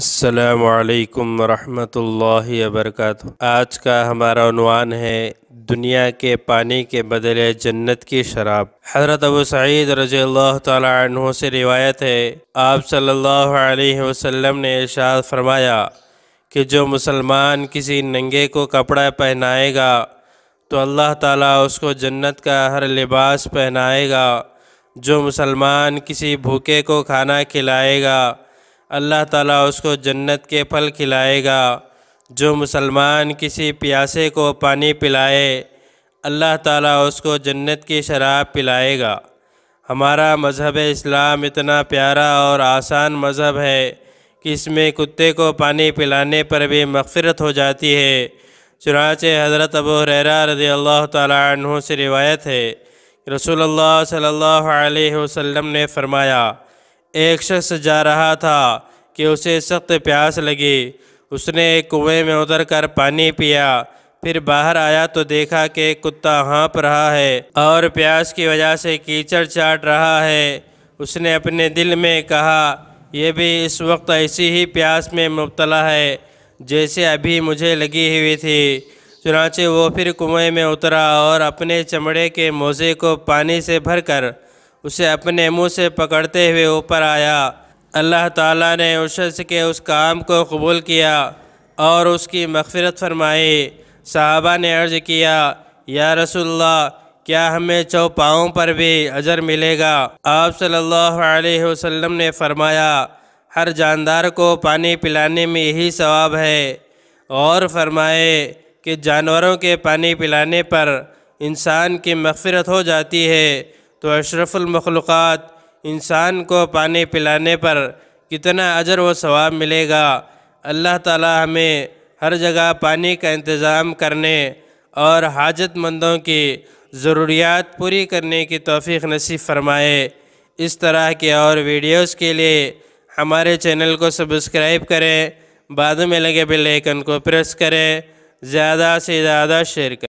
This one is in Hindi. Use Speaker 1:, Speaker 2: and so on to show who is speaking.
Speaker 1: अल्लाम वरम वबरकatuh आज का हमारा नवान है दुनिया के पानी के बदले जन्नत की शराब हज़रत अबू सईद रज़ी अल्लाह तु से रिवायत है आप सल्लल्लाहु अलैहि वसल्लम ने इशाद फरमाया कि जो मुसलमान किसी नंगे को कपड़ा पहनाएगा तो अल्लाह ताला उसको जन्नत का हर लिबास पहनाएगा जो मुसलमान किसी भूखे को खाना खिलाएगा अल्लाह ताला उसको जन्नत के फल खिलाएगा जो मुसलमान किसी प्यासे को पानी पिलाए अल्लाह ताला उसको जन्नत की शराब पिलाएगा हमारा मज़हब इस्लाम इतना प्यारा और आसान मज़हब है कि इसमें कुत्ते को पानी पिलाने पर भी मगफ़रत हो जाती है चुनाच हज़रत अबू हरा रज़ी अल्लाह तु से रिवायत है रसूल अल्लाह सल्लल्लाहु अलैहि वसल्लम ने फ़रमाया एक शख्स जा रहा था कि उसे सख्त प्यास लगी उसने एक कुएं में उतर कर पानी पिया फिर बाहर आया तो देखा कि कुत्ता हाँप रहा है और प्यास की वजह से कीचड़ चाट रहा है उसने अपने दिल में कहा यह भी इस वक्त ऐसी ही प्यास में मुबतला है जैसे अभी मुझे लगी हुई थी चुनाचे वो फिर कुएं में उतरा और अपने चमड़े के मोज़े को पानी से भरकर उसे अपने मुंह से पकड़ते हुए ऊपर आया अल्लाह ताला ने शख्स के उस काम को कबूल किया और उसकी मगफरत फरमाई साहबा ने अर्ज़ किया या रसोल्ला क्या हमें चौपाओं पर भी अजर मिलेगा आप सल्लल्लाहु अलैहि वसल्लम ने फरमाया हर जानदार को पानी पिलाने में यही सवाब है और फरमाए कि जानवरों के पानी पिलाने पर इंसान की मगफरत हो जाती है तो अशरफुलमखलूक़ात इंसान को पानी पिलाने पर कितना अजर व सवाब मिलेगा अल्लाह ताला हमें हर जगह पानी का इंतज़ाम करने और हाजतमंदों की ज़रूरियात पूरी करने की तोफ़ी नसीब फरमाए इस तरह के और वीडियोस के लिए हमारे चैनल को सब्सक्राइब करें बाद में लगे बेल आइकन को प्रेस करें ज़्यादा से ज़्यादा शेयर करें